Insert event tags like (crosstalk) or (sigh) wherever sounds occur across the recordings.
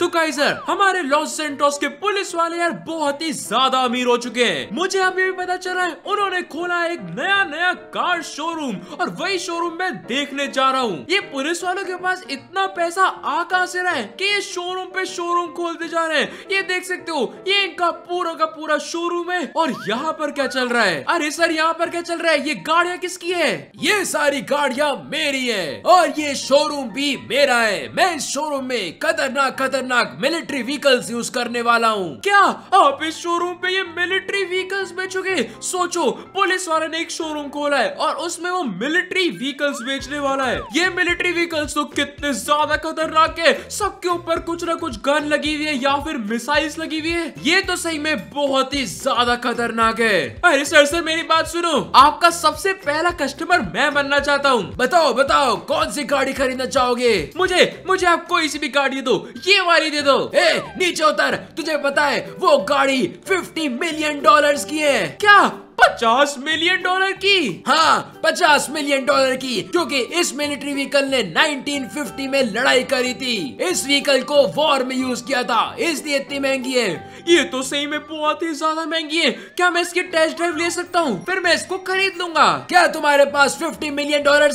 तो काइजर हमारे Los Santos के पुलिस वाले यार बहुत ही ज्यादा अमीर हो चुके हैं मुझे अभी भी पता चला है उन्होंने खोला एक नया नया कार शोरूम और वही शोरूम मैं देखने जा रहा हूँ ये पुलिस वालों के पास इतना पैसा आ कहा से रहा है कि ये शोरूम पे शोरूम खोलते जा रहे हैं ये देख सकते हो ये इनका पूरा का पूरा शोरूम है और यहाँ पर क्या चल रहा है अरे सर यहाँ पर क्या चल रहा है ये गाड़िया किसकी है ये सारी गाड़िया मेरी है और ये शोरूम भी मेरा है मैं इस शोरूम में कदर ना कदर खतरनाक मिलिट्री व्हीकल्स यूज करने वाला हूँ क्या आप इस शोरूम पे ये मिलिट्री व्हीकल्स बेचोगे सोचो पुलिस वाले ने एक शोरूम खोला है और उसमें वो मिलिट्री व्हीकल्स बेचने वाला है ये मिलिट्री व्हीकल्स तो कितने ज्यादा खतरनाक है सबके ऊपर कुछ ना कुछ गन लगी हुई है या फिर मिसाइल्स लगी हुई है ये तो सही में बहुत ही ज्यादा खतरनाक है अरे सर सर मेरी बात सुनो आपका सबसे पहला कस्टमर मैं बनना चाहता हूँ बताओ बताओ कौन सी गाड़ी खरीदना चाहोगे मुझे मुझे आप कोई सी भी गाड़ी दो ये सवारी दे दो ए, नीचे उतर तुझे पता है वो गाड़ी 50 मिलियन डॉलर्स की है क्या पचास मिलियन डॉलर की हाँ पचास मिलियन डॉलर की क्योंकि इस मिलिट्री व्हीकल ने 1950 में लड़ाई करी थी इस व्हीकल को वॉर में यूज किया था इसलिए इतनी महंगी है ये तो सही में बहुत ही ज्यादा महंगी है क्या मैं इसकी टेस्ट ड्राइव ले सकता हूँ फिर मैं इसको खरीद लूंगा क्या तुम्हारे पास फिफ्टी मिलियन डॉलर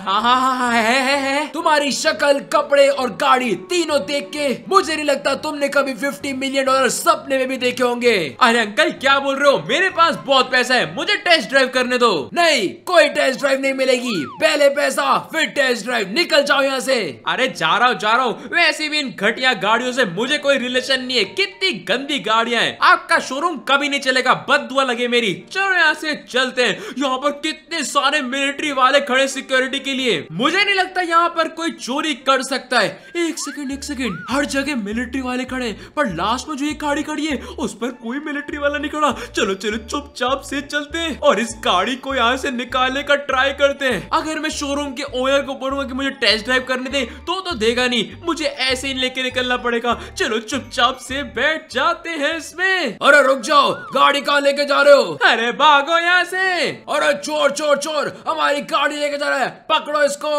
हाँ, हाँ, हाँ, है है तुम्हारी शक्ल कपड़े और गाड़ी तीनों देख के मुझे नहीं लगता तुमने कभी फिफ्टी मिलियन डॉलर सपने में भी देखे होंगे अरे अंकल क्या बोल रहे हो मेरे पास बहुत पैसा है मुझे टेस्ट ड्राइव करने दो नहीं कोई टेस्ट ड्राइव नहीं मिलेगी पहले पैसा फिर टेस्ट ड्राइव निकल जाओ यहाँ से अरे जा रहा हूँ जा रहा हूँ वैसे भी इन घटिया गाड़ियों से मुझे कोई रिलेशन नहीं है कितनी गंदी गाड़िया है आपका शोरूम कभी नहीं चलेगा बदुआ लगे मेरी चलो यहाँ से चलते हैं यहाँ पर कितने सारे मिलिट्री वाले खड़े सिक्योरिटी के लिए मुझे नहीं लगता यहाँ पर कोई चोरी कर सकता है एक सेकंड एक सेकंड हर जगह मिलिट्री वाले खड़े पर लास्ट में जो एक गाड़ी खड़ी है उस पर कोई मिलिट्री वाला नहीं खड़ा चलो चलो चुपचाप से चलते हैं और इस गाड़ी को यहाँ से निकालने का ट्राई करते हैं अगर मैं शोरूम के ओनर को बोलूंगा कि मुझे टेस्ट ड्राइव करने दे तो तो देगा नहीं मुझे ऐसे ही लेके निकलना पड़ेगा चलो चुपचाप से बैठ जाते हैं इसमें अरे रुक जाओ गाड़ी कहाँ लेके जा रहे हो अरे भागो यहाँ से अरे चोर चोर चोर हमारी गाड़ी लेके जा रहा है पकड़ो इसको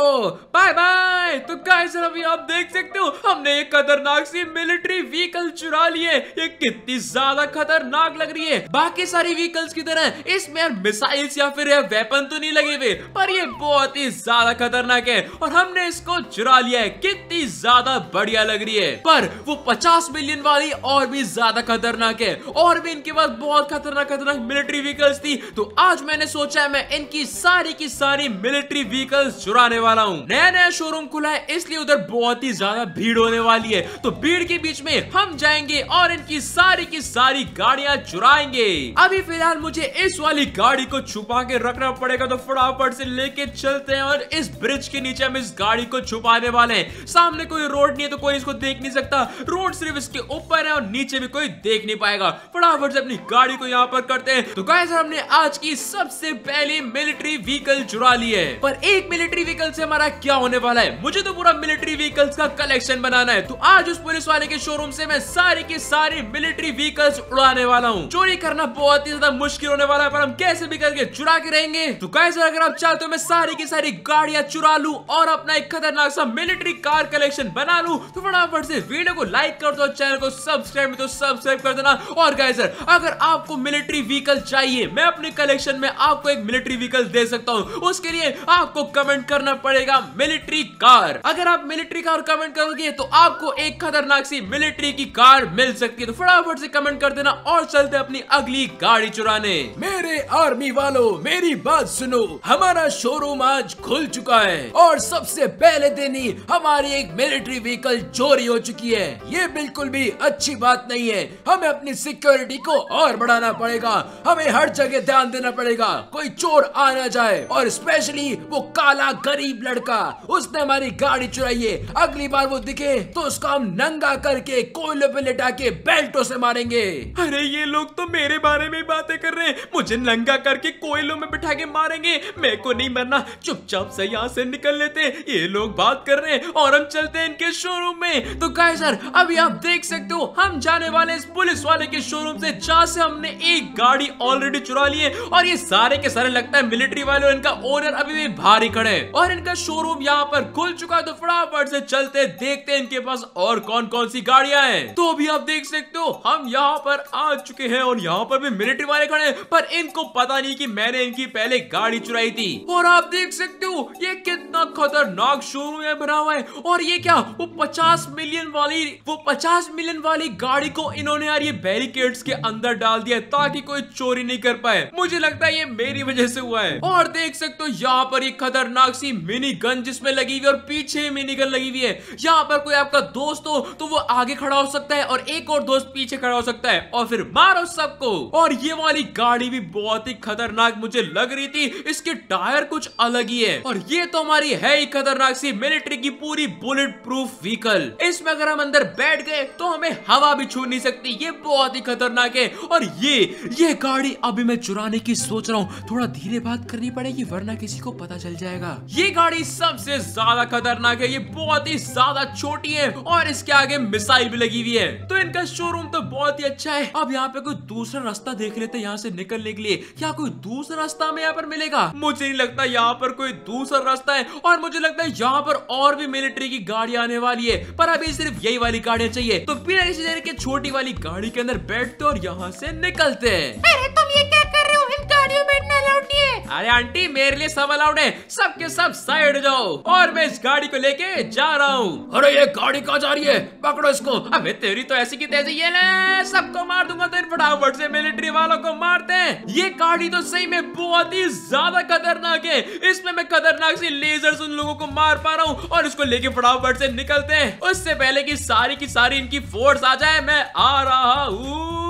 बाय बाय तो कैसे अभी आप देख सकते हो हमने एक खतरनाक सी मिलिट्री व्हीकल चुरा लिए ये कितनी ज्यादा खतरनाक लग रही है बाकी सारी व्हीकल्स की तरह इसमें मिसाइल्स या फिर वेपन तो नहीं लगे हुए पर ये बहुत ही ज्यादा खतरनाक है और हमने इसको चुरा लिया है कितनी ज्यादा बढ़िया लग रही है पर वो पचास मिलियन वाली और भी ज्यादा खतरनाक है और भी इनके पास बहुत खतरनाक खतरनाक मिलिट्री व्हीकल्स थी तो आज मैंने सोचा मैं इनकी सारी की सारी मिलिट्री व्हीकल्स चुराने वाला हूँ नया नया शोरूम खुला है इसलिए उधर बहुत ही ज्यादा भीड़ होने वाली है तो भीड़ के बीच में हम जाएंगे और इनकी सारी की सारी गाड़ियां चुराएंगे अभी फिलहाल मुझे इस वाली गाड़ी को छुपा के रखना पड़ेगा तो फटाफट से लेके चलते हैं और इस ब्रिज के नीचे हम इस गाड़ी को छुपाने वाले हैं सामने कोई रोड नहीं है तो कोई इसको देख नहीं सकता रोड सिर्फ इसके ऊपर है और नीचे भी कोई देख नहीं पाएगा फटाफट से अपनी गाड़ी को यहाँ पर करते हैं तो गाय हमने आज की सबसे पहले मिलिट्री व्हीकल चुरा ली है पर एक मिलिट्री व्हीकल से हमारा क्या होने वाला है मुझे तो पूरा मिलिट्री व्हीकल्स का कलेक्शन बनाना है तो आज उस पुलिस वाले के शोरूम से मैं सारे के सारे मिलिट्री व्हीकल्स उड़ाने वाला हूँ चोरी कर करना बहुत ही ज्यादा मुश्किल होने वाला है पर हम कैसे भी करके चुरा के रहेंगे तो कैसे अगर आप चाहते हो मैं सारी की सारी गाड़ियां चुरा लू और अपना एक खतरनाक सा मिलिट्री कार कलेक्शन बना लू तो फटाफट से वीडियो को लाइक कर दो चैनल को सब्सक्राइब तो सब्सक्राइब कर देना और गाइस अगर आपको मिलिट्री व्हीकल चाहिए मैं अपने कलेक्शन में आपको एक मिलिट्री व्हीकल दे सकता हूँ उसके लिए आपको कमेंट करना पड़ेगा मिलिट्री कार अगर आप मिलिट्री कार कमेंट करोगे तो आपको एक खतरनाक सी मिलिट्री की कार मिल सकती है तो फटाफट से कमेंट कर देना और चलते अपनी अगली गाड़ी चुराने मेरे आर्मी वालों मेरी बात सुनो हमारा शोरूम आज खुल चुका है और सबसे पहले दिन ही हमारी एक मिलिट्री व्हीकल चोरी हो चुकी है ये बिल्कुल भी अच्छी बात नहीं है हमें अपनी सिक्योरिटी को और बढ़ाना पड़ेगा हमें हर जगह ध्यान देना पड़ेगा कोई चोर आ ना जाए और स्पेशली वो काला गरीब लड़का उसने हमारी गाड़ी चुराई है अगली बार वो दिखे तो उसको हम नंगा करके कोयले पे लेटा के बेल्टों से मारेंगे अरे ये लोग तो मेरे मेरे बारे में बातें कर रहे हैं मुझे नंगा करके कोयलों में बिठा के मारेंगे मेरे को नहीं मरना चुपचाप से यहाँ से निकल लेते हैं ये लोग बात कर रहे हैं और हम चलते हैं इनके शोरूम में तो गाय सर अभी आप देख सकते हो हम जाने वाले इस पुलिस वाले के शोरूम से जहाँ से हमने एक गाड़ी ऑलरेडी चुरा ली है और ये सारे के सारे लगता है मिलिट्री वाले और इनका ओनर अभी भी भारी खड़े हैं और इनका शोरूम यहाँ पर खुल चुका है तो फटाफट से चलते देखते हैं इनके पास और कौन कौन सी गाड़िया है तो अभी आप देख सकते हो हम यहाँ पर आ चुके हैं और यहाँ यहाँ पर भी मिलिट्री वाले खड़े हैं पर इनको पता नहीं कि मैंने इनकी पहले गाड़ी चुराई थी और आप देख सकते हो ये कितना खतरनाक शोरूम है भरा हुआ है और ये क्या वो पचास मिलियन वाली वो पचास मिलियन वाली गाड़ी को इन्होंने यार ये बैरिकेड के अंदर डाल दिया ताकि कोई चोरी नहीं कर पाए मुझे लगता है ये मेरी वजह से हुआ है और देख सकते हो यहाँ पर ये खतरनाक सी मिनी गन जिसमें लगी हुई और पीछे मिनी गन लगी हुई है यहाँ पर कोई आपका दोस्त हो तो वो आगे खड़ा हो सकता है और एक और दोस्त पीछे खड़ा हो सकता है और फिर मारो सबको और ये वाली गाड़ी भी बहुत ही खतरनाक मुझे लग रही थी इसके टायर कुछ अलग ही है और ये तो हमारी है ही खतरनाक सी मिलिट्री की पूरी बुलेट प्रूफ व्हीकल इसमें अगर हम अंदर बैठ गए तो हमें हवा भी छू नहीं सकती ये बहुत ही खतरनाक है और ये ये गाड़ी अभी मैं चुराने की सोच रहा हूँ थोड़ा धीरे बात करनी पड़ेगी वरना किसी को पता चल जाएगा ये गाड़ी सबसे ज्यादा खतरनाक है ये बहुत ही ज्यादा छोटी है और इसके आगे मिसाइल भी लगी हुई है तो इनका शोरूम तो बहुत ही अच्छा है अब यहाँ पे कोई दूसरा दूसरा रास्ता देख लेते यहाँ से निकलने के लिए क्या कोई दूसरा रास्ता हमें यहाँ पर मिलेगा मुझे नहीं लगता यहाँ पर कोई दूसरा रास्ता है और मुझे लगता है यहाँ पर और भी मिलिट्री की गाड़ी आने वाली है पर अभी सिर्फ यही वाली गाड़ियाँ चाहिए तो बिना किसी देर के छोटी वाली गाड़ी के अंदर बैठते और यहाँ से निकलते हैं तुम ये क्या कर इन गाड़ियों में बैठना अलाउड नहीं है अरे आंटी मेरे लिए सब अलाउड है सबके सब साइड जाओ और मैं इस गाड़ी को लेके जा रहा हूँ अरे ये गाड़ी कहाँ जा रही है पकड़ो इसको अबे तेरी तो ऐसी की तैसी ये ले सबको मार दूंगा तो फटाफट से मिलिट्री वालों को मारते हैं ये गाड़ी तो सही में बहुत ही ज्यादा खतरनाक है इसमें मैं खतरनाक सी लेजर उन लोगों को मार पा रहा हूँ और इसको लेके फटाफट से निकलते हैं उससे पहले की सारी की सारी इनकी फोर्स आ जाए मैं आ रहा हूँ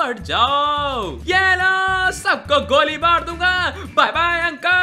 हट जाओ ये लो सबको गोली मार दूंगा बाय बाय अंकल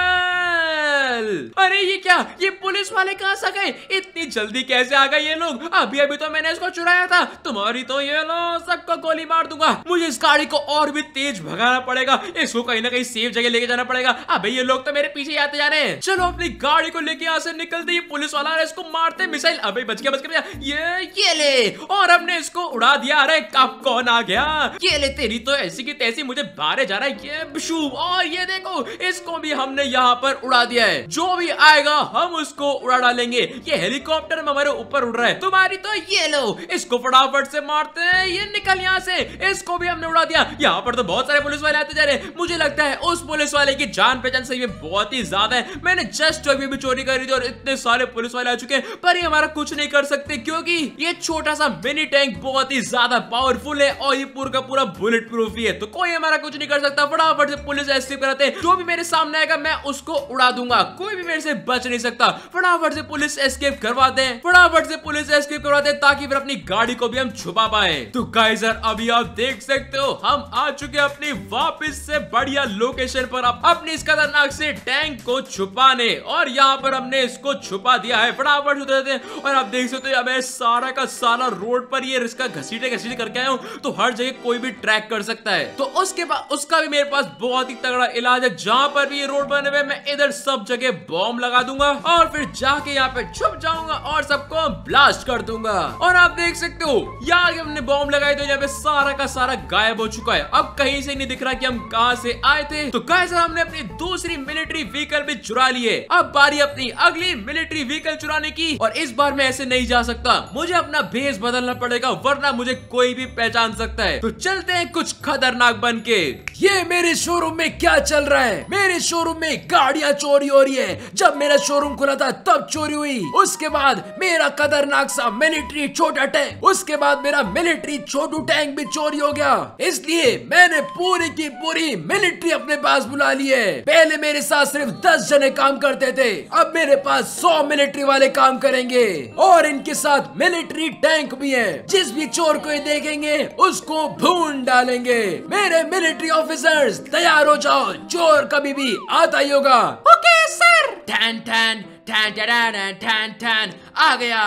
अरे ये क्या ये पुलिस वाले कहाँ से गए इतनी जल्दी कैसे आ गए ये लोग अभी अभी तो मैंने इसको चुराया था तुम्हारी तो ये लो सबको गोली मार दूंगा मुझे इस गाड़ी को और भी तेज भगाना पड़ेगा इसको कहीं ना कहीं सेफ जगह लेके जाना पड़ेगा अबे ये लोग तो मेरे पीछे आते जा रहे हैं चलो अपनी गाड़ी को लेके यहाँ से निकलते ये पुलिस वाला इसको मारते मिसाइल अबे बच गया बच गया ये ये ले और हमने इसको उड़ा दिया अरे कब कौन आ गया ये ले ये तेरी तो ऐसी की तैसी मुझे बारे जा रहा है ये शुभ और ये देखो इसको भी हमने यहाँ पर उड़ा दिया है जो भी आएगा हम उसको उड़ा डालेंगे ये हेलीकॉप्टर में हमारे ऊपर उड़ रहा है तुम्हारी तो ये लो इसको फटाफट से मारते हैं ये निकल यहाँ से इसको भी हमने उड़ा दिया यहाँ पर तो बहुत सारे पुलिस वाले आते जा रहे मुझे लगता है उस पुलिस वाले की जान पहचान सही बहुत ही ज्यादा है मैंने जस्ट अभी भी चोरी करी थी और इतने सारे पुलिस वाले आ चुके हैं पर ये हमारा कुछ नहीं कर सकते क्योंकि ये छोटा सा मिनी टैंक बहुत ही ज्यादा पावरफुल है और ये पूरा का पूरा बुलेट प्रूफ भी है तो कोई हमारा कुछ नहीं कर सकता फटाफट से पुलिस एस्केप कराते जो भी मेरे सामने आएगा मैं उसको उड़ा दूंगा कोई भी मेरे से बच नहीं सकता फटाफट से पुलिस एस्केप करवाते हैं फटाफट से पुलिस एस्केप करवाते हैं ताकि फिर अपनी गाड़ी को भी हम छुपा पाए तो गाइस यार अभी आप देख सकते हो हम आ चुके हैं अपनी वापस से बढ़िया लोकेशन पर आप अपने इस खतरनाक से टैंक को छुपाने और यहाँ पर हमने इसको छुपा दिया है फटाफट छुपा देते हैं और आप देख सकते हो अब सारा का सारा रोड पर ये इसका घसीटे घसीटे करके आया हूँ तो हर जगह कोई भी ट्रैक कर सकता है तो उसके बाद उसका भी मेरे पास बहुत ही तगड़ा इलाज है जहाँ पर भी ये रोड बने हुए मैं इधर सब जगह बॉम्ब लगा दूंगा और फिर जाके यहाँ पे छुप जाऊंगा और सबको ब्लास्ट कर दूंगा और आप देख सकते हो यार हमने बॉम्ब लगाई तो यहाँ पे सारा का सारा गायब हो चुका है अब कहीं से नहीं दिख रहा की हम कहा से आए थे तो कैसे हमने अपनी दूसरी मिलिट्री व्हीकल भी चुरा ली है अब बारी अपनी अगली मिलिट्री व्हीकल चुराने की और इस बार मैं ऐसे नहीं जा सकता मुझे अपना भेस बदलना पड़ेगा वरना मुझे कोई भी पहचान सकता है तो चल चलते हैं कुछ खतरनाक बन के ये मेरे शोरूम में क्या चल रहा है मेरे शोरूम में गाड़ियाँ चोरी हो रही है जब मेरा शोरूम खुला था तब चोरी हुई उसके बाद मेरा खतरनाक सा मिलिट्री छोटा टैंक उसके बाद मेरा मिलिट्री छोटू टैंक भी चोरी हो गया इसलिए मैंने पूरी की पूरी मिलिट्री अपने पास बुला ली है पहले मेरे साथ सिर्फ दस जने काम करते थे अब मेरे पास सौ मिलिट्री वाले काम करेंगे और इनके साथ मिलिट्री टैंक भी है जिस भी चोर को ये देखेंगे उसको भून खून डालेंगे मेरे मिलिट्री ऑफिसर्स तैयार हो जाओ चोर कभी भी आता ही होगा ओके सर टैन टैन टैन टैन टैन टैन आ गया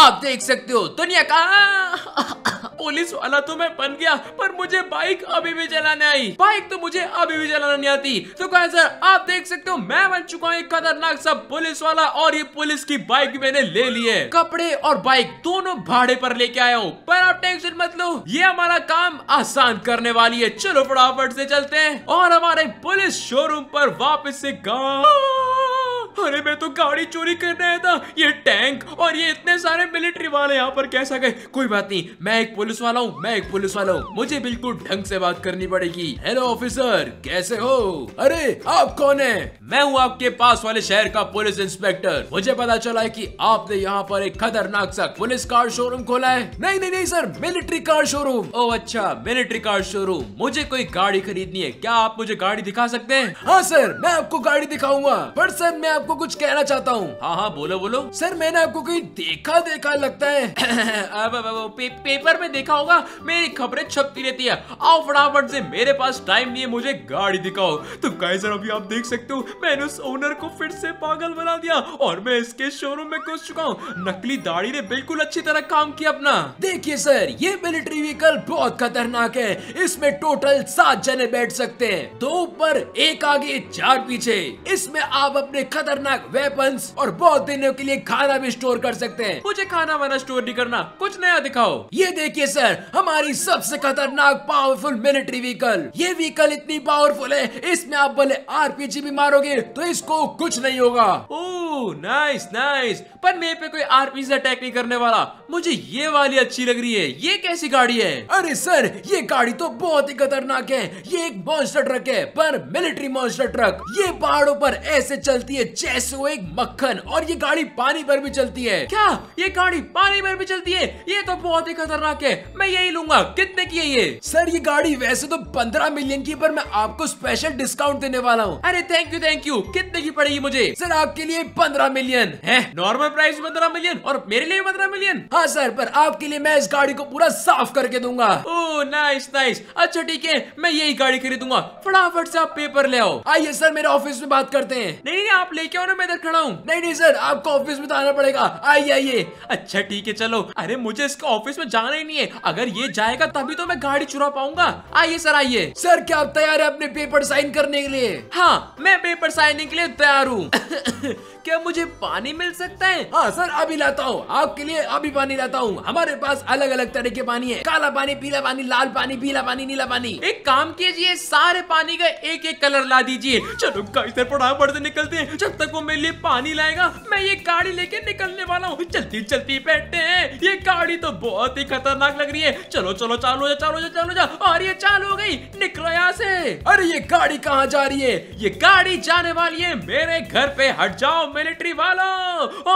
आप देख सकते हो दुनिया का पुलिस वाला तो मैं बन गया पर मुझे बाइक अभी भी चलाने आई बाइक तो मुझे अभी भी चलाना नहीं आती तो सर आप देख सकते हो मैं बन चुका हूँ एक खतरनाक सब पुलिस वाला और ये पुलिस की बाइक मैंने ले ली है कपड़े और बाइक दोनों भाड़े पर लेके आया हूँ पर आप टेंशन मत लो ये हमारा काम आसान करने वाली है चलो फटाफट से चलते हैं और हमारे पुलिस शोरूम पर वापस से गाँव अरे मैं तो गाड़ी चोरी कर रहा था ये टैंक और ये इतने सारे मिलिट्री वाले यहाँ पर कैसा गए कोई बात नहीं मैं एक पुलिस वाला हूँ मैं एक पुलिस वाला हूँ मुझे बिल्कुल ढंग से बात करनी पड़ेगी हेलो ऑफिसर कैसे हो अरे आप कौन है मैं हूँ आपके पास वाले शहर का पुलिस इंस्पेक्टर मुझे पता चला है की आपने यहाँ पर एक खतरनाक सा पुलिस कार शोरूम खोला है नहीं नहीं नहीं सर मिलिट्री कार शोरूम ओ अच्छा मिलिट्री कार शोरूम मुझे कोई गाड़ी खरीदनी है क्या आप मुझे गाड़ी दिखा सकते हैं हाँ सर मैं आपको गाड़ी दिखाऊंगा पर सर मैं आपको कुछ कहना चाहता हूँ हाँ हाँ बोलो बोलो सर मैंने आपको कहीं देखा देखा लगता है (coughs) अब, अब, अब पे, पेपर में देखा होगा मेरी खबरें छपती रहती है आओ फटाफट से मेरे पास टाइम नहीं है मुझे गाड़ी दिखाओ तो गाय सर अभी आप देख सकते हो मैंने उस ओनर को फिर से पागल बना दिया और मैं इसके शोरूम में घुस चुका हूँ नकली दाढ़ी ने बिल्कुल अच्छी तरह काम किया अपना देखिए सर ये मिलिट्री व्हीकल बहुत खतरनाक है इसमें टोटल सात जने बैठ सकते हैं दो ऊपर एक आगे चार पीछे इसमें आप अपने खतर खतरनाक वेपन्स और बहुत दिनों के लिए खाना भी स्टोर कर सकते हैं मुझे खाना वाना स्टोर नहीं करना कुछ नया दिखाओ ये देखिए सर हमारी सबसे खतरनाक पावरफुल मिलिट्री व्हीकल ये व्हीकल इतनी पावरफुल है इसमें आप बोले आर भी मारोगे तो इसको कुछ नहीं होगा ओ नाइस नाइस पर मेरे पे कोई आरपीजी अटैक नहीं करने वाला मुझे ये वाली अच्छी लग रही है ये कैसी गाड़ी है अरे सर ये गाड़ी तो बहुत ही खतरनाक है ये एक मॉन्स्टर ट्रक है पर मिलिट्री मॉन्स्टर ट्रक ये पहाड़ों पर ऐसे चलती है जैसे वो एक मक्खन और ये गाड़ी पानी पर भी चलती है क्या ये गाड़ी पानी पर भी चलती है ये तो बहुत ही खतरनाक है मैं यही लूंगा कितने की है ये सर ये गाड़ी वैसे तो पंद्रह मिलियन की पर मैं आपको स्पेशल डिस्काउंट देने वाला हूँ अरे थैंक यू थैंक यू कितने की पड़ेगी मुझे सर आपके लिए पंद्रह मिलियन है नॉर्मल प्राइस पंद्रह मिलियन और मेरे लिए पंद्रह मिलियन हाँ सर पर आपके लिए मैं इस गाड़ी को पूरा साफ करके दूंगा ओ नाइस नाइस अच्छा ठीक है मैं यही गाड़ी खरीदूंगा फटाफट से आप पेपर ले आओ आइए सर मेरे ऑफिस में बात करते हैं नहीं नहीं आप ले क्यों ना मैं इधर खड़ा हूँ नहीं नहीं सर आपको ऑफिस में तो आना पड़ेगा आइए आइए अच्छा ठीक है चलो अरे मुझे इसके ऑफिस में जाना ही नहीं है अगर ये जाएगा तभी तो मैं गाड़ी चुरा पाऊंगा आइए सर आइए सर क्या आप तैयार है अपने पेपर साइन करने के लिए हाँ मैं पेपर साइनिंग के लिए तैयार हूँ (coughs) क्या मुझे पानी मिल सकता है हाँ सर अभी लाता हूँ आपके लिए अभी पानी लाता हूँ हमारे पास अलग अलग तरह के पानी है काला पानी पीला पानी लाल पानी पीला पानी नीला पानी एक काम कीजिए सारे पानी का एक एक कलर ला दीजिए चलो गाइस फटाफट से निकलते हैं चल तक वो मेरे लिए पानी लाएगा मैं ये गाड़ी लेके निकलने वाला हूँ चलती चलती बैठते हैं ये गाड़ी तो बहुत ही खतरनाक लग रही है चलो चलो चालू जा चालू जा चालू जा और ये चालू हो गई निकलो यहाँ से अरे ये गाड़ी कहाँ जा रही है ये गाड़ी जाने वाली है मेरे घर पे हट जाओ मिलिट्री वालों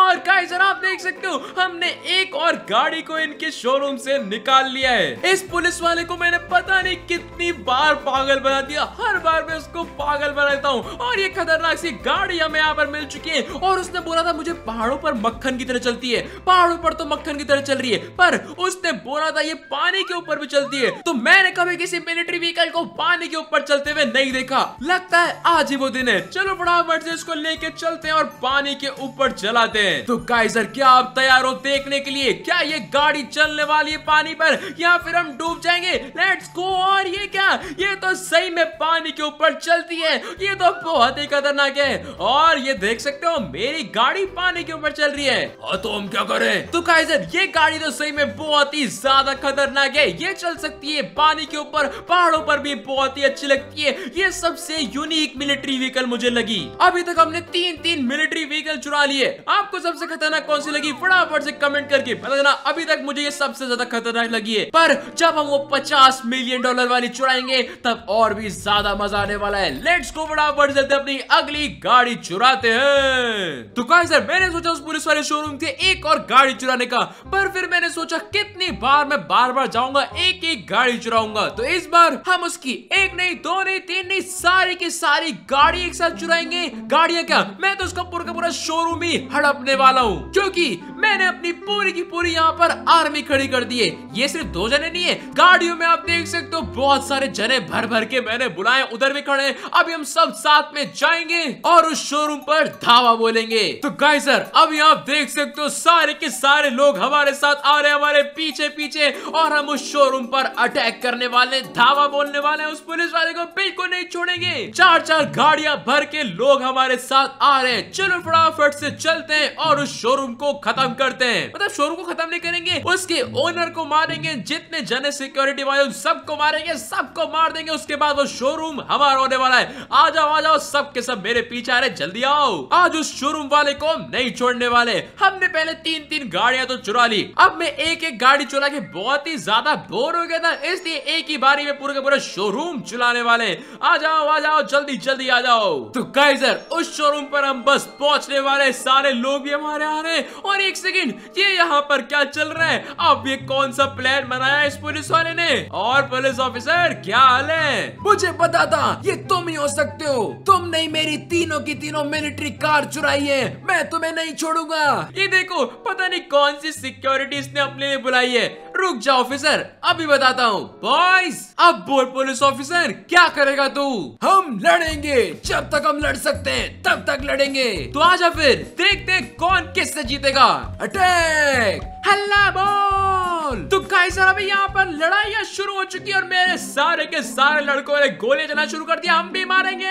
और गाइस आप देख सकते हो हमने एक और गाड़ी को इनके शोरूम से निकाल लिया है इस पुलिस वाले को मैंने पता नहीं कितनी बार पागल बना दिया हर बार मैं उसको पागल बनाता हूँ और ये खतरनाक सी गाड़ी हमें यहाँ पर मिल चुकी है और उसने बोला था मुझे पहाड़ों पर मक्खन की तरह चलती है पहाड़ों पर तो मक्खन की तरह चल रही है पर उसने बोला था ये पानी के ऊपर भी चलती है तो मैंने कभी किसी मिलिट्री व्हीकल को पानी के ऊपर चलते हुए नहीं देखा लगता है आज ही वो दिन है चलो फटाफट से इसको लेके चलते हैं और पानी के ऊपर चलाते हैं तो गाइजर क्या आप तैयार हो देखने के लिए क्या ये गाड़ी चलने वाली है पानी पर या फिर हम डूब जाएंगे लेट्स गो और ये क्या ये तो सही में पानी के ऊपर चलती है ये तो बहुत ही खतरनाक है और ये देख सकते हो मेरी गाड़ी पानी के ऊपर चल रही है और हाँ, तो हम क्या करें तो काइजर ये गाड़ी तो सही में बहुत ही ज्यादा खतरनाक है ये चल सकती है पानी के ऊपर पहाड़ों पर भी बहुत ही अच्छी लगती है ये सबसे यूनिक मिलिट्री व्हीकल मुझे लगी अभी तक हमने तीन तीन मिलिट्री व्हीकल चुरा लिए आपको सबसे खतरनाक कौन सी लगी फटाफट से कमेंट करके बताना अभी तक मुझे ये सबसे ज्यादा खतरनाक लगी है पर जब हम वो पचास मिलियन डॉलर वाली चुराएंगे तब और भी ज्यादा मजा आने वाला है लेट्स को बढ़ चलते अपनी अगली गाड़ी चुरा चुराते हैं तो कहा सर मैंने सोचा उस पुलिस वाले शोरूम से एक और गाड़ी चुराने का पर फिर मैंने सोचा कितनी बार मैं बार बार जाऊंगा एक एक गाड़ी चुराऊंगा तो इस बार हम उसकी एक नहीं दो नहीं तीन नहीं सारी की सारी गाड़ी एक साथ चुराएंगे गाड़िया क्या मैं तो उसका पूरा का पूरा शोरूम ही हड़पने वाला हूँ क्योंकि मैंने अपनी पूरी की पूरी यहाँ पर आर्मी खड़ी कर दी है ये सिर्फ दो जने नहीं है गाड़ियों में आप देख सकते हो बहुत सारे जने भर भर के मैंने बुलाए उधर भी खड़े अभी हम सब साथ में जाएंगे और उस शोरूम रूम पर धावा बोलेंगे तो गाय सर अभी आप देख सकते हो सारे के सारे लोग हमारे साथ आ रहे हमारे पीछे पीछे और हम उस शोरूम पर अटैक करने वाले धावा बोलने वाले उस पुलिस वाले को बिल्कुल नहीं छोड़ेंगे चार चार गाड़िया भर के लोग हमारे साथ आ रहे हैं चलो फटाफट से चलते हैं और उस शोरूम को खत्म करते हैं मतलब शोरूम को खत्म नहीं करेंगे उसके ओनर को मारेंगे जितने जने सिक्योरिटी वाले सबको मारेंगे सबको मार देंगे उसके बाद वो शोरूम हमारा होने वाला है आ जाओ आ जाओ सबके सब मेरे पीछे आ रहे जल्दी आओ आज उस शोरूम वाले को नहीं छोड़ने वाले हमने पहले तीन तीन गाड़ियां तो चुरा ली अब मैं एक एक गाड़ी चुरा के बहुत ही ज्यादा बोर हो गया था इसलिए एक ही बारी में पूरे का पूरा शोरूम चुराने वाले आ जाओ आ जाओ जल्दी जल्दी आ जाओ तो गाइजर उस शोरूम पर हम बस पहुंचने वाले सारे लोग भी हमारे आ रहे हैं और एक सेकेंड ये यहाँ पर क्या चल रहा है अब ये कौन सा प्लान बनाया इस पुलिस वाले ने और पुलिस ऑफिसर क्या हाल है मुझे पता था ये तुम ही हो सकते हो तुम नहीं मेरी तीनों की तीनों मिलिट्री कार चुराई है मैं तुम्हें नहीं छोड़ूंगा ये देखो पता नहीं कौन सी सिक्योरिटी इसने अपने लिए बुलाई है रुक जाओ ऑफिसर अभी बताता हूँ बॉयस अब बोल पुलिस ऑफिसर क्या करेगा तू हम लड़ेंगे जब तक हम लड़ सकते हैं तब तक लड़ेंगे तो आजा फिर देखते कौन किससे जीतेगा अटैक हल्ला बोल माहौल तो गाइस अभी यहाँ पर लड़ाई शुरू हो चुकी है और मेरे सारे के सारे लड़कों ने गोली चलना शुरू कर दिया हम भी मारेंगे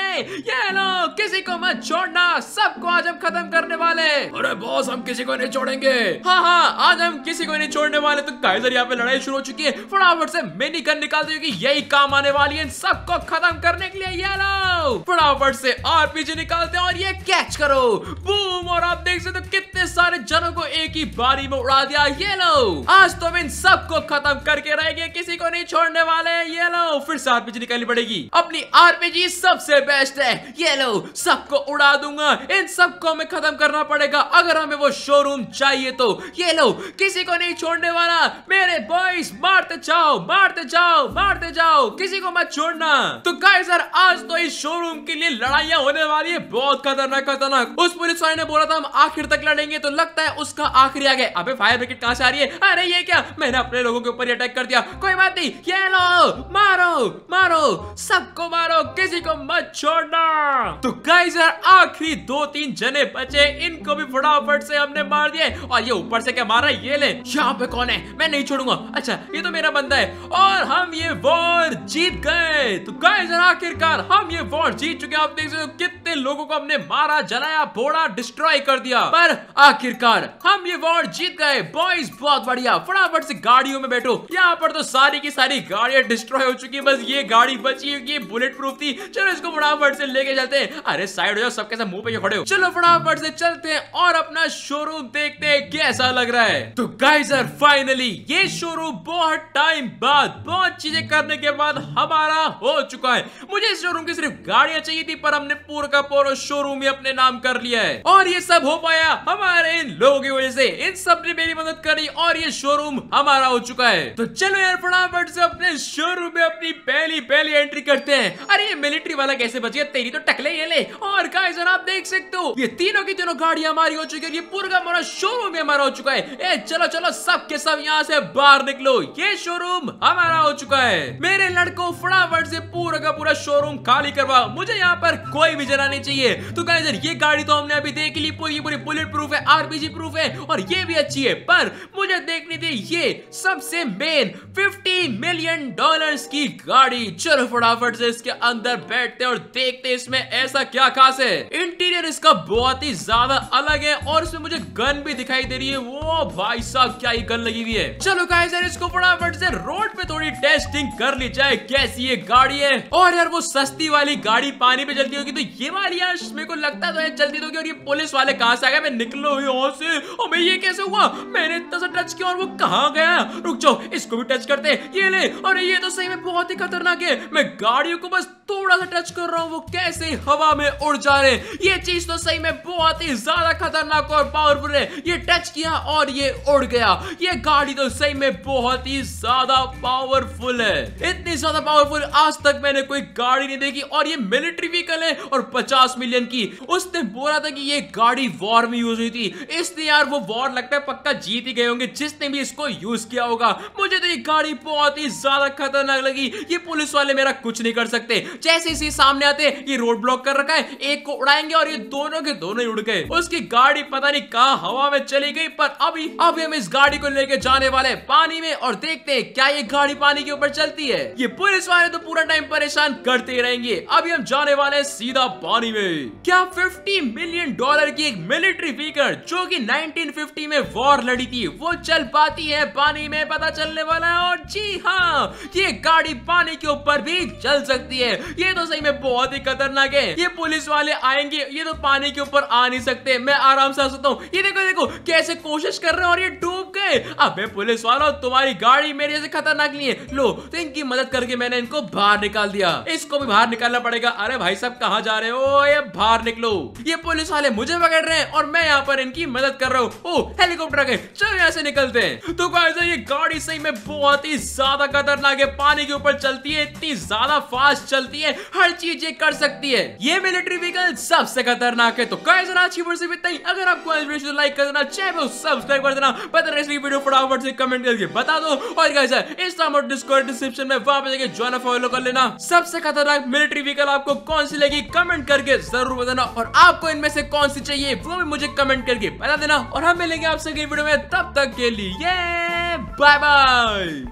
ये लो किसी को मत छोड़ना सबको आज हम खत्म करने वाले अरे बॉस हम किसी को नहीं छोड़ेंगे हाँ हाँ आज हम किसी को नहीं छोड़ने वाले तो काइजर यहाँ पे लड़ाई शुरू हो चुकी है फटाफट से मिनी गन निकाल दो यही काम आने वाली है सबको खत्म करने के लिए ये लो फटाफट से आरपीजी निकालते हैं और ये कैच करो बूम और आप देख सकते हो कितने सारे जनों को एक ही बारी में उड़ा दिया ये लो आज तो हमें इन सबको खत्म करके रहेंगे किसी को नहीं छोड़ने वाले ये लो फिर से आरपीजी निकालनी पड़ेगी अपनी आरपीजी सबसे बेस्ट है ये लो सबको उड़ा दूंगा इन सबको हमें खत्म करना पड़ेगा अगर हमें वो शोरूम चाहिए तो ये लो किसी को नहीं छोड़ने वाला मेरे बॉयस मारते जाओ मारते जाओ मारते जाओ किसी को मत छोड़ना तो गाइस यार आज तो इस शोरूम के लिए लड़ाइया होने वाली है बहुत खतरनाक खतरनाक उस पुलिस वाले ने बोला था हम आखिर तक लड़ेंगे तो लगता है उसका आखिरी आ गया अबे फायर ब्रिगेड कहां से आ रही है अरे ये क्या मैंने अपने लोगों के ऊपर अटैक कर दिया कोई बात नहीं ये लो मारो मारो सबको मारो किसी को मत छोड़ना तो गाइस यार आखिरी दो तीन जने बचे इनको भी फटाफट से हमने मार दिए और ये ऊपर से क्या मारा ये ले यहाँ पे कौन है मैं नहीं छोड़ूंगा अच्छा ये तो मेरा बंदा है और हम ये वॉर जीत गए तो गाइस यार आखिरकार हम ये वॉर जीत चुके आप देख सकते हो कितने लोगों को हमने मारा जलाया फोड़ा डिस्ट्रॉय कर दिया पर आखिरकार हम ये वॉर जीत गए बॉयज बहुत बढ़िया फटाफट फटाफट से गाड़ियों में बैठो यहाँ पर तो सारी की सारी गाड़ियां डिस्ट्रॉय हो चुकी है बस ये गाड़ी बची हुई बुलेट प्रूफ थी चलो इसको फटाफट से लेके चलते हैं अरे साइड हो जाओ सबके साथ मुंह पे खड़े हो चलो फटाफट से चलते हैं और अपना शोरूम देखते हैं कैसा लग रहा है तो गाइस यार फाइनली ये शोरूम बहुत टाइम बाद बहुत चीजें करने के बाद हमारा हो चुका है मुझे इस शोरूम की सिर्फ गाड़ियां चाहिए थी पर हमने पूरा का पूरा शोरूम ही अपने नाम कर लिया है और ये सब हो पाया हमारे इन लोगों की वजह से इन सब ने मेरी मदद करी और ये शोरूम हमारा हो चुका है तो चलो यार फटाफट से अपने शोरूम में अपनी पहली पहली एंट्री करते हैं अरे ये मिलिट्री वाला कैसे बच गया तेरी तो टकले ये ले और गाइस आप देख सकते हो ये तीनों की तीनों गाड़ियां हमारी हो चुकी है ये पूरा हमारा शोरूम भी हमारा हो चुका है ए चलो चलो सब के सब यहाँ से बाहर निकलो ये शोरूम हमारा हो चुका है मेरे लड़को फटाफट से पूरा का पूरा शोरूम खाली करवाओ मुझे यहाँ पर कोई भी जना नहीं चाहिए तो गाइस ये गाड़ी तो हमने अभी देख ली पूरी पूरी बुलेट प्रूफ है आरपीजी प्रूफ है और ये भी अच्छी है पर मुझे देखनी थी ये में सबसे मेन 50 मिलियन डॉलर्स की गाड़ी चलो फटाफट से इसके अंदर बैठते और देखते इसमें ऐसा क्या खास है इंटीरियर इसका बहुत ही ज्यादा अलग है और इसमें मुझे गन भी दिखाई दे रही है वो भाई साहब क्या ही गन लगी हुई है चलो कहा सर इसको फटाफट से रोड पे थोड़ी टेस्टिंग कर ली जाए कैसी ये गाड़ी है और यार वो सस्ती वाली गाड़ी पानी पे चलती होगी तो ये वाली यार मेरे को लगता तो है चलती तो होगी और ये पुलिस वाले कहा से आ गए मैं निकलो यहाँ से और मैं ये कैसे हुआ मैंने इतना सा टच किया और वो कहा गया हैं रुक जाओ इसको भी टच करते ये ले अरे ये तो सही में बहुत ही खतरनाक है मैं गाड़ियों को बस थोड़ा सा टच कर रहा हूँ वो कैसे हवा में उड़ जा रहे ये चीज तो सही में बहुत ही ज्यादा खतरनाक और पावरफुल है ये टच किया और ये उड़ गया ये गाड़ी तो सही में बहुत ही ज्यादा पावरफुल है इतनी ज्यादा पावरफुल आज तक मैंने कोई गाड़ी नहीं देखी और ये मिलिट्री व्हीकल है और पचास मिलियन की उसने बोला था कि ये गाड़ी वॉर में यूज हुई थी इसलिए यार वो वॉर लगता है पक्का जीत ही गए होंगे जिसने भी इसको यूज किया होगा मुझे तो ये गाड़ी बहुत ही ज्यादा खतरनाक लगी ये पुलिस वाले मेरा कुछ नहीं कर सकते जैसे इसी सामने आते ये रोड ब्लॉक कर रखा है एक को उड़ाएंगे और ये दोनों के दोनों उड़ गए उसकी गाड़ी पता नहीं कहा हवा में चली गई पर अभी अभी हम इस गाड़ी को लेके जाने वाले पानी में और देखते हैं क्या ये गाड़ी पानी के ऊपर चलती है ये पुलिस वाले तो पूरा टाइम परेशान करते ही रहेंगे अभी हम जाने वाले हैं सीधा पानी में क्या 50 मिलियन डॉलर की एक मिलिट्री फिगर जो कि 1950 में वॉर लड़ी थी वो चल पाती है पानी में पता चलने वाला है और जी हाँ ये गाड़ी पानी के ऊपर भी चल सकती है ये तो सही में बहुत ही खतरनाक है ये पुलिस वाले आएंगे ये तो पानी के ऊपर आ नहीं सकते मैं आराम से आ सकता हूँ ये देखो देखो कैसे कोशिश कर रहे हैं और ये डूब गए अबे पुलिस वालों तुम्हारी गाड़ी मेरे से खतरनाक नहीं है लो तो इनकी मदद करके मैंने इनको बाहर निकाल दिया इसको भी बाहर निकालना पड़ेगा अरे भाई साहब कहा जा रहे हो ये बाहर निकलो ये पुलिस वाले मुझे पकड़ रहे हैं और मैं यहाँ पर इनकी मदद कर रहा हूँ हेलीकॉप्टर आ गए चलो यहाँ से निकलते हैं तो गाइस तो ये गाड़ी सही में बहुत ही ज्यादा खतरनाक है पानी के ऊपर चलती है इतनी ज्यादा फास्ट चलती है हर चीज ये कर सकती है ये मिलिट्री व्हीकल सबसे खतरनाक है तो गाइस आज की वीडियो से इतना ही अगर आपको तो लाइक कर देना चैनल सब्सक्राइब कर देना पता इसलिए वीडियो फटाफट से कमेंट करके बता दो और गाइस इस नाम और डिस्कॉर्ड डिस्क्रिप्शन में वहां पे जाके ज्वाइन फॉलो कर लेना सबसे खतरनाक मिलिट्री व्हीकल आपको कौन सी लगी कमेंट करके जरूर बताना और आपको इनमें से कौन सी चाहिए वो भी मुझे कमेंट करके बता देना और हम मिलेंगे आपसे अगली वीडियो में तब तक के लिए Yeah! Bye bye